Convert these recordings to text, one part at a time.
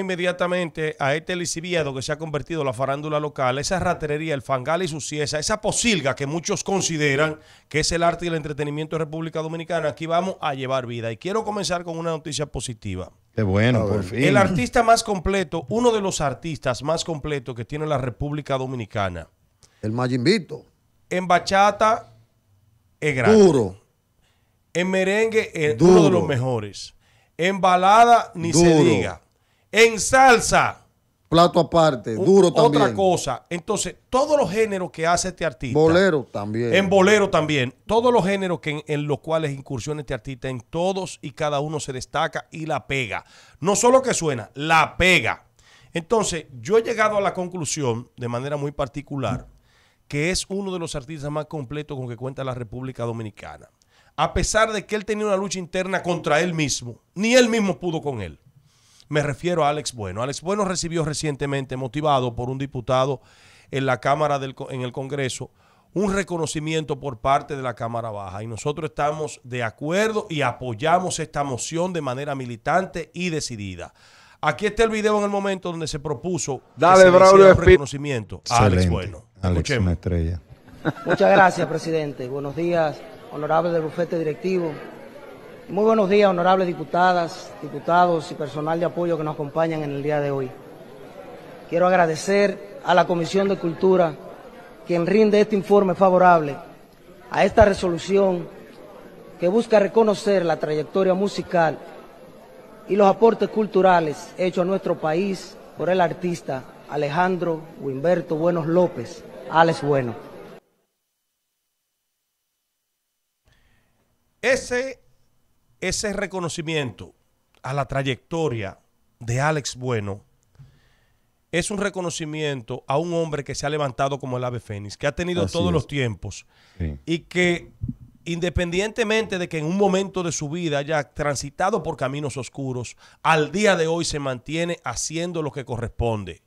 inmediatamente a este lisiviado que se ha convertido en la farándula local, esa raterería, el fangal y su esa posilga que muchos consideran que es el arte y el entretenimiento de República Dominicana, aquí vamos a llevar vida. Y quiero comenzar con una noticia positiva. Qué bueno, por fin. El artista más completo, uno de los artistas más completos que tiene la República Dominicana. El Mayimbito. En bachata es grande. Duro. En merengue es uno de los mejores. En balada ni se diga en salsa. Plato aparte, duro también. Otra cosa. Entonces, todos los géneros que hace este artista. Bolero también. En bolero también. Todos los géneros que en, en los cuales incursiona este artista, en todos y cada uno se destaca y la pega. No solo que suena, la pega. Entonces, yo he llegado a la conclusión, de manera muy particular, que es uno de los artistas más completos con que cuenta la República Dominicana. A pesar de que él tenía una lucha interna contra él mismo, ni él mismo pudo con él. Me refiero a Alex Bueno. Alex Bueno recibió recientemente, motivado por un diputado en la Cámara del, en el Congreso, un reconocimiento por parte de la Cámara Baja. Y nosotros estamos de acuerdo y apoyamos esta moción de manera militante y decidida. Aquí está el video en el momento donde se propuso Dale, reconocimiento a Alex Bueno. Alex, estrella. Muchas gracias, presidente. Buenos días, honorable del bufete directivo, muy buenos días, honorables diputadas, diputados y personal de apoyo que nos acompañan en el día de hoy. Quiero agradecer a la Comisión de Cultura quien rinde este informe favorable a esta resolución que busca reconocer la trayectoria musical y los aportes culturales hechos a nuestro país por el artista Alejandro Wimberto Buenos López, Alex Bueno. Ese ese reconocimiento a la trayectoria de Alex Bueno es un reconocimiento a un hombre que se ha levantado como el ave fénix, que ha tenido todos los tiempos y que independientemente de que en un momento de su vida haya transitado por caminos oscuros, al día de hoy se mantiene haciendo lo que corresponde,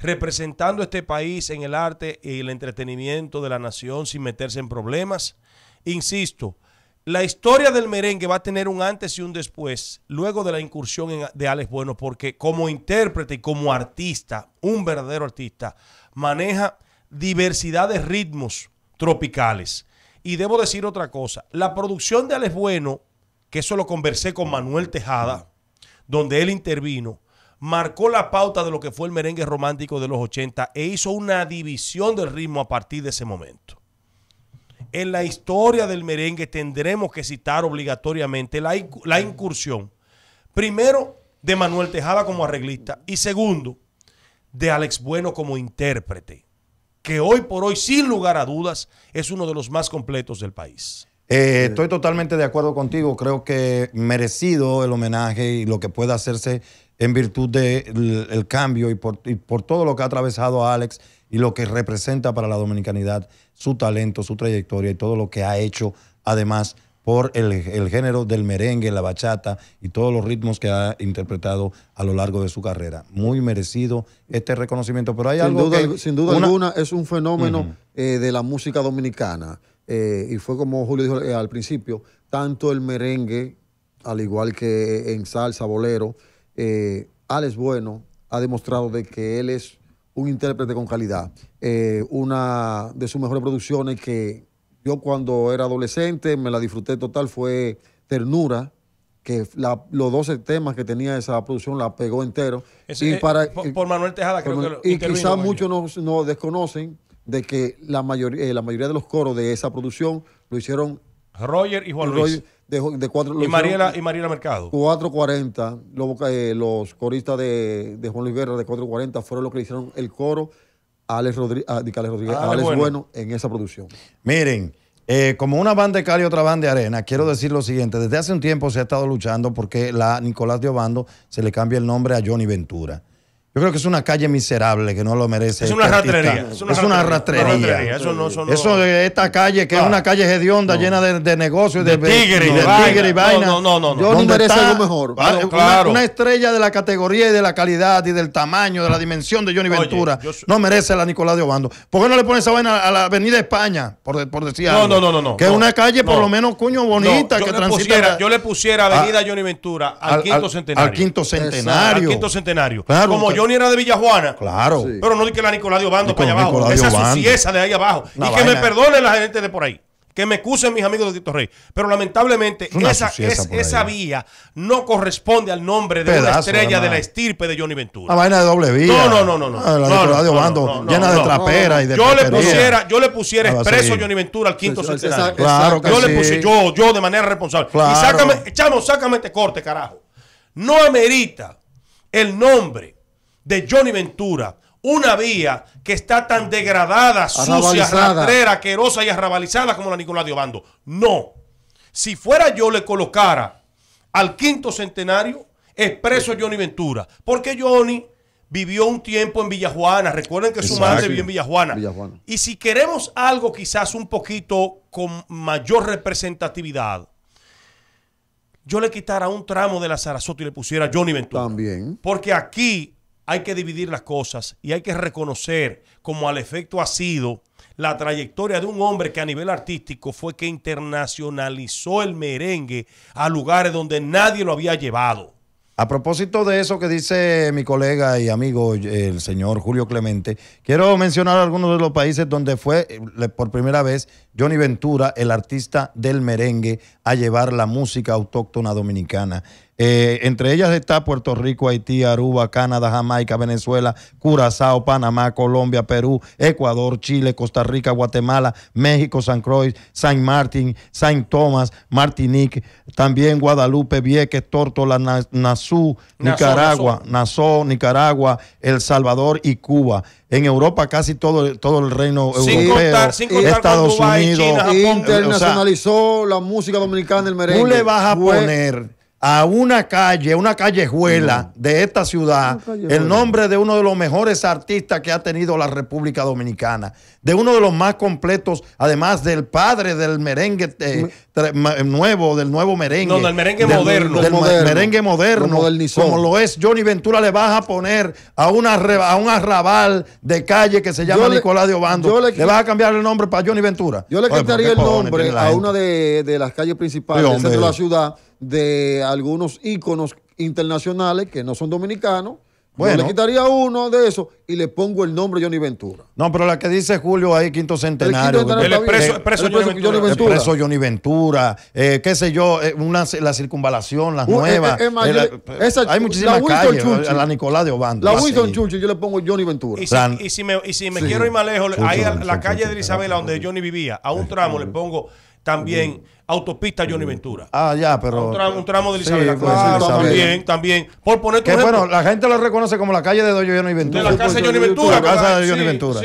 representando este país en el arte y el entretenimiento de la nación sin meterse en problemas. Insisto, la historia del merengue va a tener un antes y un después, luego de la incursión de Alex Bueno, porque como intérprete y como artista, un verdadero artista, maneja diversidad de ritmos tropicales. Y debo decir otra cosa, la producción de Alex Bueno, que eso lo conversé con Manuel Tejada, donde él intervino, marcó la pauta de lo que fue el merengue romántico de los 80 e hizo una división del ritmo a partir de ese momento en la historia del merengue tendremos que citar obligatoriamente la, incursión, primero, de Manuel Tejada como arreglista y segundo, de Alex Bueno como intérprete, que hoy por hoy, sin lugar a dudas, es uno de los más completos del país. Eh, estoy totalmente de acuerdo contigo. Creo que merecido el homenaje y lo que pueda hacerse en virtud del cambio y por, y por todo lo que ha atravesado Alex y lo que representa para la dominicanidad, su talento, su trayectoria y todo lo que ha hecho, además, por el, género del merengue, la bachata y todos los ritmos que ha interpretado a lo largo de su carrera. Muy merecido este reconocimiento, pero hay algo que, sin duda alguna es un fenómeno eh, de la música dominicana eh, y fue como Julio dijo eh, al principio, tanto el merengue, al igual que en salsa, bolero, Alex Bueno ha demostrado de que él es un intérprete con calidad. Eh, una de sus mejores producciones que yo cuando era adolescente me la disfruté total fue Ternura, que los 12 temas que tenía esa producción la pegó entero. y para, eh, por, Manuel Tejada creo que Y quizás muchos no desconocen de que la, eh, la mayoría de los coros de esa producción lo hicieron Roger y Juan Luis de, cuatro, y, Mariela, y Mercado. 440, los, eh, los coristas de, de, Juan Luis Guerra de 440 fueron los que hicieron el coro a Alex, Rodríguez, ah, Alex, bueno. en esa producción. Miren, eh, como una banda de cali y otra banda de arena, quiero decir lo siguiente. Desde hace un tiempo se ha estado luchando porque la Nicolás de se le cambia el nombre a Johnny Ventura. Yo creo que es una calle miserable que no lo merece. Es este una rastrería. Es una, Eso no Eso de esta calle, que es ah. una calle hedionda, llena de, negocios, de, de tigre, tigre y vaina. No, no, no. Yo no merece algo mejor. Ah, una, estrella de la categoría y de la calidad y del tamaño, de la dimensión de Johnny Ventura. no merece la Nicolás de Obando. ¿Por qué no le pone esa vaina a la Avenida España? Por, decir algo. No, no, no, no. Que es una calle, por lo menos, cuño bonita. que le pusiera, Yo le pusiera Avenida ah, Johnny Ventura al, al, quinto centenario. Al quinto centenario. Al quinto centenario. Como yo ni era de Villajuana. Claro. Pero no di que la Nicolás de Obando para allá abajo. Esa suciesa de ahí abajo. y que me perdone la gente de por ahí. Que me excusen mis amigos de Tito Rey. Pero lamentablemente esa, esa eh. vía no corresponde al nombre de la estrella de la estirpe de Johnny Ventura. La vaina de doble vía. No, no, no, no. no. Ah, la no, de Obando, llena de trapera y de yo le pusiera, Yo le pusiera ah, expreso Johnny Ventura al quinto centenario. Claro yo le puse yo, yo de manera responsable. Y sácame, chamo, sácame este corte, carajo. No amerita el nombre de Johnny Ventura, una vía que está tan degradada, sucia, rastrera, asquerosa y arrabalizada como la Nicolás de Obando. No. Si fuera yo le colocara al quinto centenario expreso Johnny Ventura, porque Johnny vivió un tiempo en Villajuana, recuerden que su madre vivió en Villajuana. Y si queremos algo quizás un poquito con mayor representatividad, yo le quitara un tramo de la Sarasota y le pusiera Johnny Ventura. También. Porque aquí hay que dividir las cosas y hay que reconocer, como al efecto ha sido, la trayectoria de un hombre que a nivel artístico fue que internacionalizó el merengue a lugares donde nadie lo había llevado. A propósito de eso que dice mi colega y amigo el señor Julio Clemente, quiero mencionar algunos de los países donde fue eh, por primera vez Johnny Ventura, el artista del merengue, a llevar la música autóctona dominicana. Eh, entre ellas está Puerto Rico, Haití, Aruba, Canadá, Jamaica, Venezuela, Curazao, Panamá, Colombia, Perú, Ecuador, Chile, Costa Rica, Guatemala, México, San Croix, San Martín, Saint Tomás, Martinique, también Guadalupe, Vieques, Tórtola, Nassau, Nicaragua, Nassau, Nicaragua, El Salvador y Cuba. En Europa casi todo, todo el reino europeo, Estados Unidos. internacionalizó la música dominicana, el merengue. Tú le vas a poner a una calle, una callejuela de esta ciudad, el nombre de uno de los mejores artistas que ha tenido la República Dominicana, de uno de los más completos, además del padre del merengue eh, nuevo, del nuevo merengue. No, del merengue moderno. Del, merengue moderno, como lo es Johnny Ventura, le vas a poner a, una, a un arrabal de calle que se llama Nicolás de Obando. Le, vas a cambiar el nombre para Johnny Ventura. Yo le quitaría el nombre a una de, las calles principales de la ciudad de algunos íconos internacionales que no son dominicanos. Bueno, le quitaría uno de esos y le pongo el nombre Johnny Ventura. No, pero la que dice Julio ahí, Quinto Centenario. El, expreso, Johnny, Ventura. El expreso Johnny Ventura. Eh, qué sé yo, eh, una, la circunvalación, las nuevas. hay muchísimas calles. la Nicolás de Obando. La Wilson Chucho, yo le pongo Johnny Ventura. Y si, y si me, y si me quiero ir más lejos, ahí a la calle de Isabela, donde Johnny vivía, a un eh, tramo le pongo también autopista Johnny mm. Ventura. Ah, ya, pero. Un tramo, de pues, Elizabeth también, también. Por poner que, Bueno, la gente lo reconoce como la calle de Johnny Ventura. De la casa de Johnny Ventura. La casa de Johnny Ventura.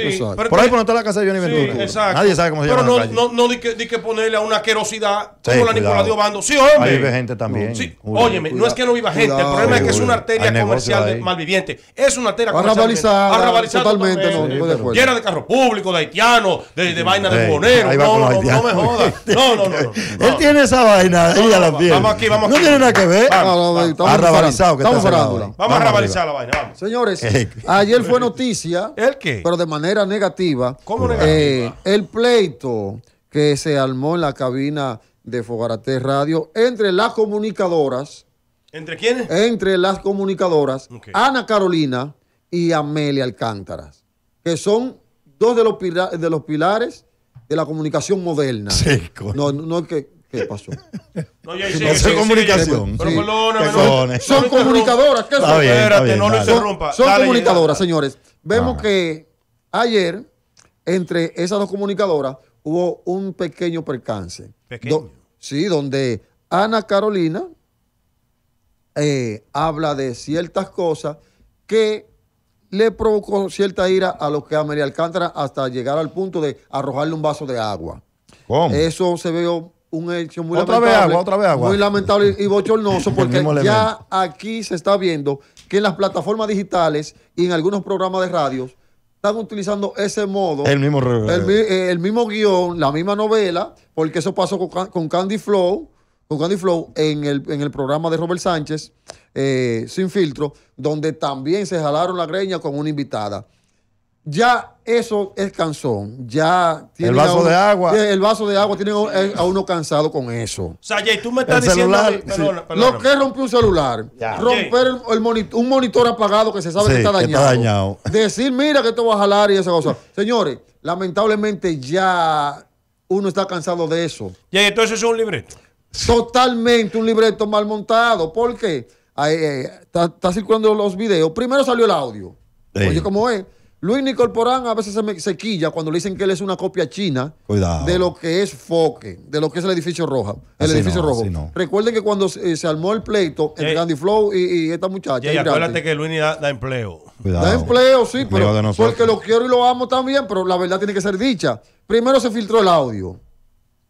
por ahí por la casa de Johnny Ventura. Exacto. Nadie sabe cómo se llama. Pero no, no, no, di, que, ponerle a una querosidad como la Nicolás Sí, hombre. Ahí vive gente también. Sí, óyeme, no es que no viva gente. el problema es que es una arteria comercial malviviente. Es una arteria comercial. Arrabalizada. Totalmente, Llena de carros públicos, de haitianos, de vainas de buhoneros. No, no, no me jodas. No, no, no. Él tiene esa vaina, ella la tiene. Vamos aquí, vamos aquí. No tiene nada que ver. Vamos que Estamos Vamos a rabalizar la vaina, Señores, ayer fue noticia. ¿El qué? Pero de manera negativa. ¿Cómo eh, negativa? El pleito que se armó en la cabina de Fogarate Radio entre las comunicadoras. ¿Entre quiénes? Entre las comunicadoras Ana Carolina y Amelia Alcántaras, que son dos de los pilares de la comunicación moderna. Sí, no, no es que. ¿Qué pasó? No, ya, sí, no comunicación. Pero son, comunicadoras. ¿Qué son? Espérate, no lo interrumpa. Son, son comunicadoras, señores. Vemos que ayer, entre esas dos comunicadoras, hubo un pequeño percance. ¿Pequeño? sí, donde Ana Carolina eh, habla de ciertas cosas que le provocó cierta ira a los que a María Alcántara hasta llegar al punto de arrojarle un vaso de agua. ¿Cómo? Eso se vio un hecho muy otra lamentable. Vez agua, otra vez agua. Muy lamentable y bochornoso porque ya aquí se está viendo que en las plataformas digitales y en algunos programas de radios están utilizando ese modo. Eh, el mismo, guión, la misma novela, porque eso pasó con, Candy Flow, con Candy Flow en el, en el programa de Robert Sánchez. Eh, sin filtro, donde también se jalaron la greña con una invitada. Ya eso es cansón. Ya tiene el vaso de agua. Eh, el vaso de agua tiene eh, a uno cansado con eso. O sea, Jay, tú me estás diciendo. Lo que rompió un celular, romper el, un monitor apagado que se sabe que, está dañado, Decir, mira que te va a jalar y esa cosa. Señores, lamentablemente ya uno está cansado de eso. Jay, entonces es un libreto. Totalmente un libreto mal montado. ¿Por qué? Eh, está, está, circulando los videos. Primero salió el audio. Oye, ¿cómo es? Luis Nicolporán a veces se, me, quilla cuando le dicen que él es una copia china de lo que es Foque, de lo que es el edificio roja, el edificio rojo. Recuerden que cuando eh, se, armó el pleito entre Gandhi Flow y, esta muchacha. Y acuérdate que Luis da, da empleo. Da empleo, sí, pero porque lo quiero y lo amo también, pero la verdad tiene que ser dicha. Primero se filtró el audio.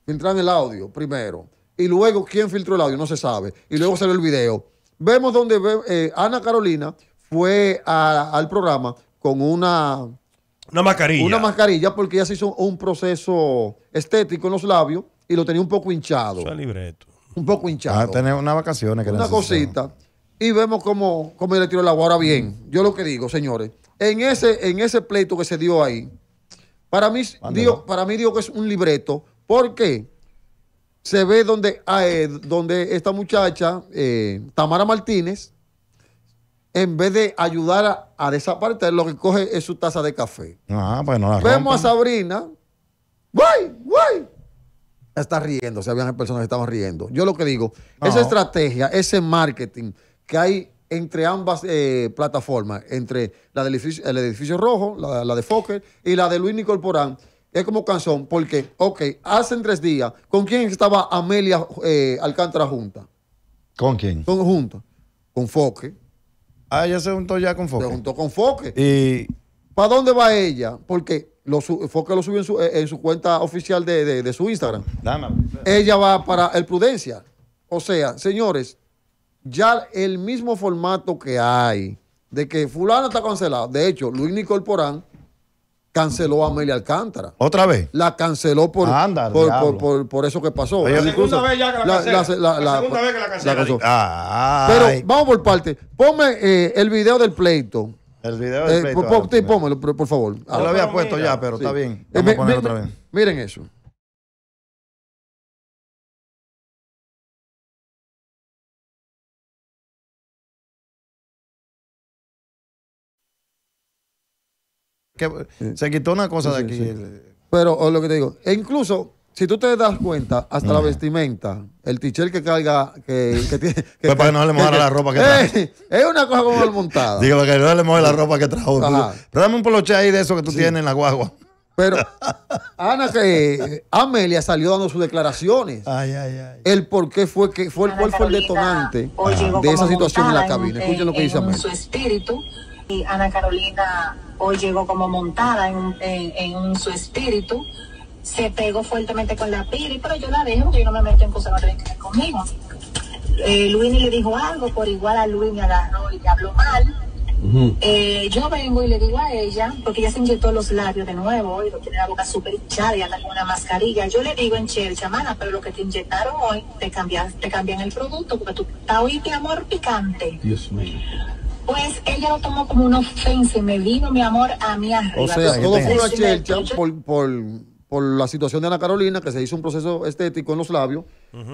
Filtran el audio primero. Y luego, ¿quién filtró el audio? No se sabe. Y luego salió el video. Vemos donde eh, Ana Carolina fue al programa con una... Una mascarilla. Una mascarilla porque ella se hizo un proceso estético en los labios y lo tenía un poco hinchado. libreto. Un poco ah, hinchado. tener unas vacaciones. Que una cosita. Y vemos cómo, le tiró el agua. Ahora bien, mm. yo lo que digo, señores, en ese, en ese pleito que se dio ahí, para mí, digo, para mí digo que es un libreto. ¿Por qué? se ve donde, ah, eh, donde esta muchacha, eh, Tamara Martínez, en vez de ayudar a, a, desaparecer, lo que coge es su taza de café. Ah, pues no la Vemos a Sabrina. ¡Guay! ¡Guay! Está riendo, se habían personas que estaban riendo. Yo lo que digo, esa estrategia, ese marketing que hay entre ambas eh, plataformas, entre la del edificio, el edificio rojo, la, la de Fokker y la de Luis Nicolporán, es como canción, porque, ok, hace tres días, ¿con quién estaba Amelia eh, Alcántara junta? ¿Con quién? Con junta. Con Foque. Ah, ella se juntó ya con Foque. Se juntó con Foque. ¿Y para dónde va ella? Porque Foque lo subió en su, eh, cuenta oficial de, su Instagram. Dame. Ella va para el Prudencia. O sea, señores, ya el mismo formato que hay de que fulano está cancelado. De hecho, Luis Nicol Porán canceló a Amelia Alcántara. ¿Otra vez? La canceló por, por, por, por, eso que pasó. la segunda vez ya que la, canceló. La, segunda vez la canceló. Pero vamos por parte. Ponme eh, el video del pleito. El video del eh, pleito. Por, pómelo, por, favor. Yo lo había puesto ya, pero está bien. Eh, vamos a ponerlo otra vez. Miren eso. que se quitó una cosa de aquí. Pero o lo que te digo, e incluso si tú te das cuenta, hasta la vestimenta, el tichel que caiga que, que tiene. Pues, que para que no le mojara la ropa que trajo. Eh, es una cosa como mal montada. Digo, para que no le moje la ropa que trajo. Pero dame un poloche ahí de eso que tú tienes en la guagua. Pero Ana que Amelia salió dando sus declaraciones. Ay, ay, ay. El por qué fue que fue cuál fue el detonante de esa situación en la cabina. Escuchen lo que dice Amelia. Su espíritu y Ana Carolina hoy llegó como montada en, su espíritu, se pegó fuertemente con la piri, pero yo la dejo, yo no me meto en cosas que no tienen que ver conmigo. Eh, Luini le dijo algo, por igual a me agarró y le habló mal. Eh, yo vengo y le digo a ella, porque ella se inyectó los labios de nuevo y lo tiene la boca súper hinchada y anda con una mascarilla. Yo le digo en Chercha, mana, pero lo que te inyectaron hoy, te cambian, te cambian el producto porque tú estás hoy, amor, picante. Dios mío. Pues ella lo tomó como una ofensa y me vino, mi amor, a mi. arriba. O sea, todo fue una chelcha por, por, por, la situación de Ana Carolina, que se hizo un proceso estético en los labios.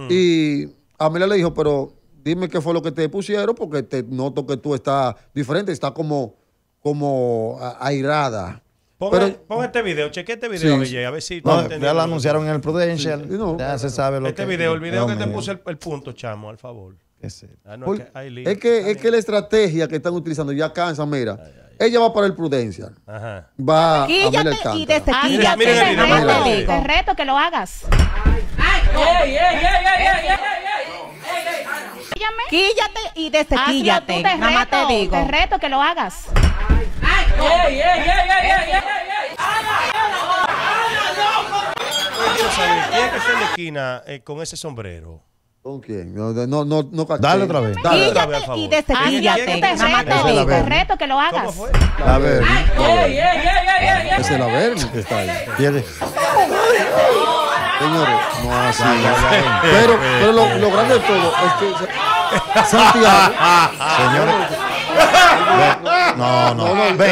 Y a Y Amelia le dijo, pero dime qué fue lo que te pusieron, porque te noto que tú estás diferente, estás como, como airada. Ponga, este video, cheque este video, a ver si no, Ya lo anunciaron en el Prudential. Ya se sabe lo este que. Este video, el video que te puse el punto, chamo, al favor. Ah, es, que, es, que, la estrategia que están utilizando ya cansa, mira. Ella va para el Prudencia, Va a a Miller y te Te reto que lo hagas. Ay, Quíllate y desequíllate. te digo. Te reto que lo hagas. Tiene que ser la esquina eh, con ese sombrero. ¿Con quién? No, no, no, no Dale otra vez. Dale otra vez, por favor. Y te te reto que lo hagas. A ver. A ver. es la Vermi que está ahí. ¿Quieres? Señores, no así. Pero, pero lo, lo grande de todo es que Santiago. Señores. No, no. no,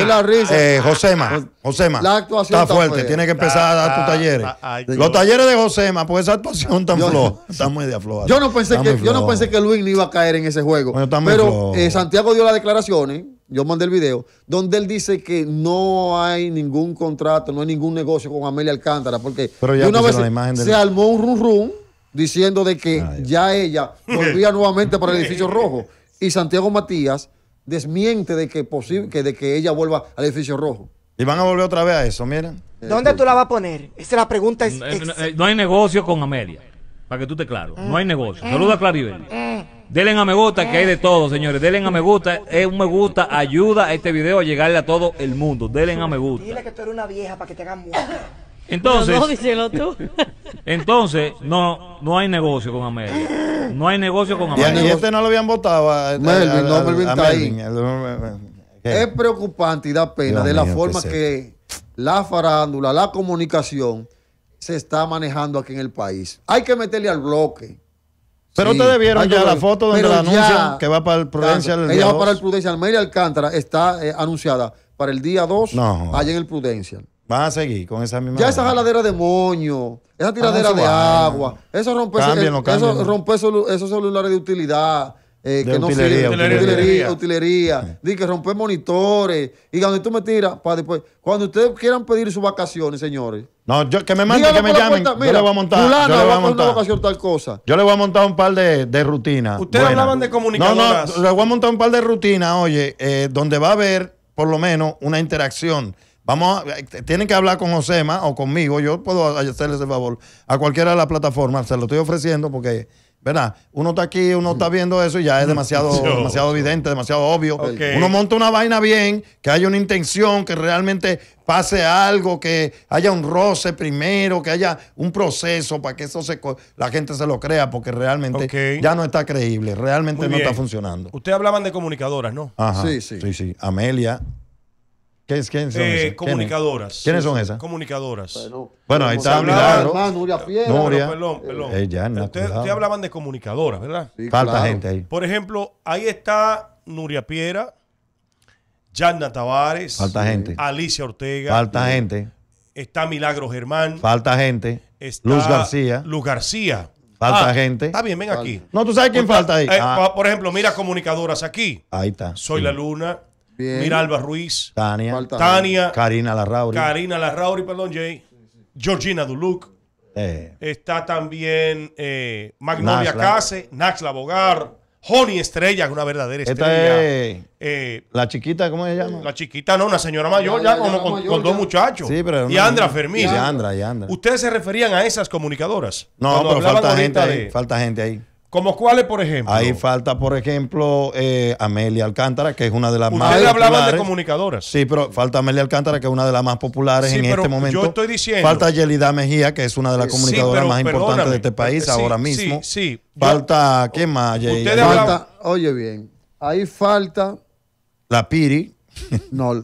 eh, Josema, Josema. La actuación está fuerte. Tiene que empezar a dar tus ah, talleres. Ah, ah, Los talleres de Josema, pues esa actuación tan floja. Está muy de afloja. Yo no pensé que, yo no pensé que Luis ni iba a caer en ese juego. pero eh, Santiago dio las declaraciones. Yo mandé el video, donde él dice que no hay ningún contrato, no hay ningún negocio con Amelia Alcántara, porque una vez se armó un rum rum diciendo de que ya ella volvía nuevamente para el edificio rojo. Y Santiago Matías desmiente de que, posible, que, de que ella vuelva al edificio rojo. Y van a volver otra vez a eso, miren. ¿Dónde eh, tú la vas a poner? Esa es la pregunta. Eh, eh, no, hay negocio con Amelia. Para que tú te claro. No hay negocio. Saluda a Claribel. Denle a me gusta, que hay de todo, señores. Denle a me gusta. Es un me gusta. Ayuda a este video a llegarle a todo el mundo. Denle a me gusta. Dile que tú eres una vieja para que te hagan entonces, no, tú. entonces no, no hay negocio con América. No hay negocio con América. Y este no lo habían votado. Melvin, no, Melvin está ahí. Es preocupante y da pena de la forma que, la farándula, la comunicación se está manejando aquí en el país. Hay que meterle al bloque. Pero ustedes vieron ya la foto donde la anuncian que va para el Prudencial el Ella va para el Prudencial. Mary Alcántara está eh, anunciada para el día 2 allá en el Prudencial. Van a seguir con esa misma. Ya esa jaladera de moño, esa ah, tiradera de agua, eso rompes cámbienlo, cámbienlo. Eso esos celulares de utilidad. Eh, que no sirven, utilería, utilería, utilería. que romper monitores. Y cuando tú me tiras, para después. Cuando ustedes quieran pedir sus vacaciones, señores. No, yo, que me manden, que me llamen. yo le voy a montar. yo le voy a montar. Una vacación, tal cosa. Yo le voy a montar un par de, rutinas. Ustedes hablaban de comunicadoras. No, no, le voy a montar un par de rutinas, oye, eh, donde va a haber, por lo menos, una interacción Vamos tienen que hablar con Josema o conmigo, yo puedo hacerles el favor a cualquiera de las plataformas, se lo estoy ofreciendo porque, ¿verdad? Uno está aquí, uno está viendo eso y ya es demasiado, demasiado evidente, demasiado obvio. Uno monta una vaina bien, que haya una intención, que realmente pase algo, que haya un roce primero, que haya un proceso para que eso se la gente se lo crea, porque realmente ya no está creíble, realmente no está funcionando. Ustedes hablaban de comunicadoras, ¿no? sí, sí. Sí, sí. Amelia. Eh, ¿Quiénes, son esas? Comunicadoras. ¿Quiénes son esas? Comunicadoras. Bueno, ahí está Milagro. Nuria Piedra. Perdón, perdón. Ustedes hablaban de comunicadoras, ¿verdad? Falta gente ahí. Por ejemplo, ahí está Nuria Piedra, Yanna Tavares. Falta gente. Alicia Ortega. Falta eh, gente. Está Milagro Germán. Falta gente. Está Luz García. Luz García. Falta ah, gente. Está bien, ven aquí. No, tú sabes quién falta, ahí. Eh, ah. Por ejemplo, mira comunicadoras aquí. Ahí está. Soy la Luna. Miralba Ruiz. Tania. Tania. Karina Larrauri. Karina Larrauri, perdón, Jay. Georgina Duluc. Eh. Está también eh, Magnolia Case, Naxla Bogar, Joni Estrella, una verdadera estrella. Eh, la chiquita, ¿cómo se llama? la chiquita, no, una señora mayor, ya, con, dos muchachos. y Andra Fermín. ¿Ustedes se referían a esas comunicadoras? No, pero falta gente, falta gente ahí. ¿Como cuáles, por ejemplo? Ahí falta, por ejemplo, eh, Amelia Alcántara, que es una de las más Ustedes hablaban de comunicadoras. Sí, pero falta Amelia Alcántara, que es una de las más populares en este momento. Yo estoy diciendo. Falta Yelida Mejía, que es una de las comunicadoras más importantes de este país ahora mismo. Sí, sí. Falta, ¿qué más, Yelida? oye bien, ahí falta. La Piri. no,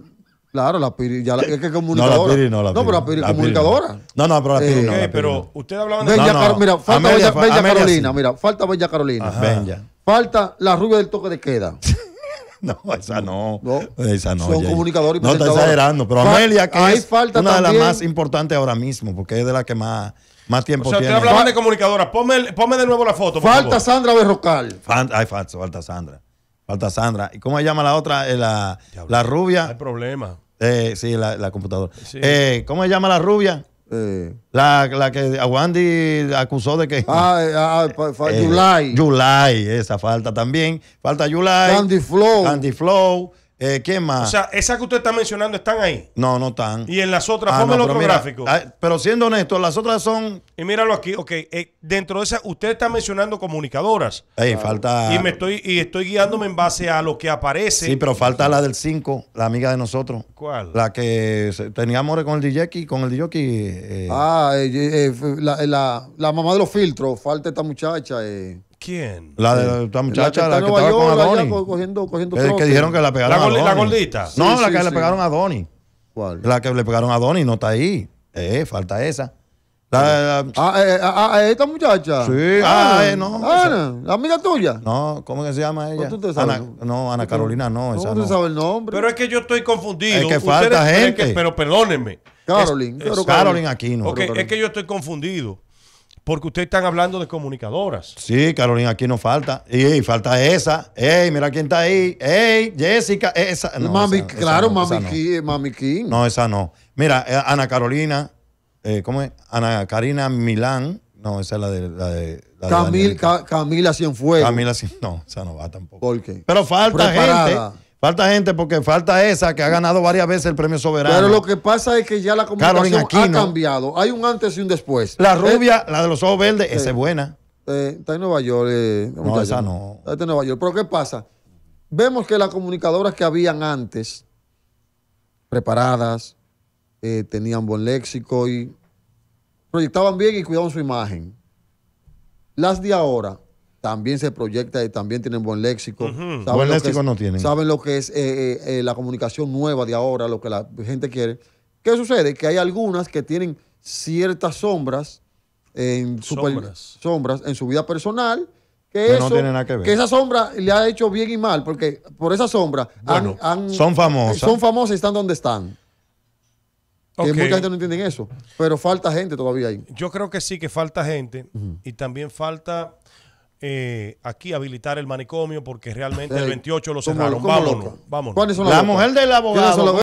Claro, la Piri, ya la, es que comunicadora. No, la Piri no, No, pero la Piri comunicadora. No. no. pero la Piri eh, no. pero usted ustedes de... Bella, mira, falta Bella, Carolina, mira, ah, falta Bella Carolina. Benja. Falta la rubia del toque de queda. no, esa no. Esa no. Son comunicadores y No, está exagerando, pero Amelia, que es falta una de las más importantes ahora mismo, porque es de la que más... Más tiempo o sea, Usted hablaba de comunicadora. Ponme, de nuevo la foto. falta Sandra Berrocal. Ay, falta, falta Sandra. Falta Sandra. ¿Y cómo se llama la otra? Eh, la, la rubia. Hay problema. Eh, sí, la, computadora. Eh, ¿Cómo se llama la rubia? Eh. La, que a Wandy acusó de que. Ah, July. Ah, ah, esa falta también. Falta July. Andy Flow. Andy Flow. Eh, ¿Quién más? O sea, esas que usted está mencionando están ahí. No, no están. Y en las otras, ah, ponme gráfico. Ah, pero siendo honesto, las otras son. Y míralo aquí, ok. Eh, dentro de esas, usted está mencionando comunicadoras. Ey, falta. Y me estoy, y estoy guiándome en base a lo que aparece. Sí, pero falta la del 5, la amiga de nosotros. ¿Cuál? La que tenía amores con el DJ, con el DJ. Eh. Ah, eh, eh, la, la, la, mamá de los filtros. Falta esta muchacha. Eh. ¿Quién? La de esta muchacha, la, que, estaba con Adonis. Cogiendo, cogiendo que, dijeron que la pegaron la ¿La gordita? No, la que le pegaron a Donnie. ¿Cuál? La que le pegaron a Donnie, no está ahí. Eh, falta esa. La, ah, eh, eh, ah, eh, esta muchacha. Sí, ah, ah no. la amiga tuya. No, ¿cómo que se llama pues ella? te sabes? no, Ana Carolina, no. ¿Cómo tú no. sabes el nombre? Pero es que yo estoy confundido. Es que falta gente. pero perdónenme. Carolina. Carolina aquí no. es que yo estoy confundido porque ustedes están hablando de comunicadoras. Sí, Carolina, aquí no falta. Y falta esa. Ey, mira quién está ahí. Ey, Jessica, eh, esa. No, claro, no, mami, no. Eh, mami No, esa no. Mira, eh, Ana Carolina, eh, ¿cómo es? Ana Karina Milán. No, esa es la de. La de, la Camila Cienfuegos. Camila Cienfuegos. No, esa no va tampoco. ¿Por qué? Pero falta gente Falta gente porque falta esa que ha ganado varias veces el premio soberano. Pero lo que pasa es que ya la comunicación ha cambiado. Hay un antes y un después. La eh, rubia, la de los ojos verdes, eh, esa es buena. Eh, está en Nueva York. no, esa no. Está en Nueva York. Pero ¿qué pasa? Vemos que las comunicadoras que habían antes, preparadas, tenían buen léxico y proyectaban bien y cuidaban su imagen. Las de ahora también se proyecta y también tienen buen léxico. buen léxico no tienen. Saben lo que es eh, eh, eh, la comunicación nueva de ahora, lo que la gente quiere. ¿Qué sucede? Que hay algunas que tienen ciertas sombras en su, sombras. en su vida personal. Que, no nada que, ver. que esa sombra le ha hecho bien y mal, porque por esa sombra son famosas. Son famosas y están donde están. Que mucha gente no entiende eso, pero falta gente todavía ahí. Yo creo que sí, que falta gente y también falta eh, aquí habilitar el manicomio porque realmente el 28 lo cerraron. Vámonos, vámonos. la mujer del abogado.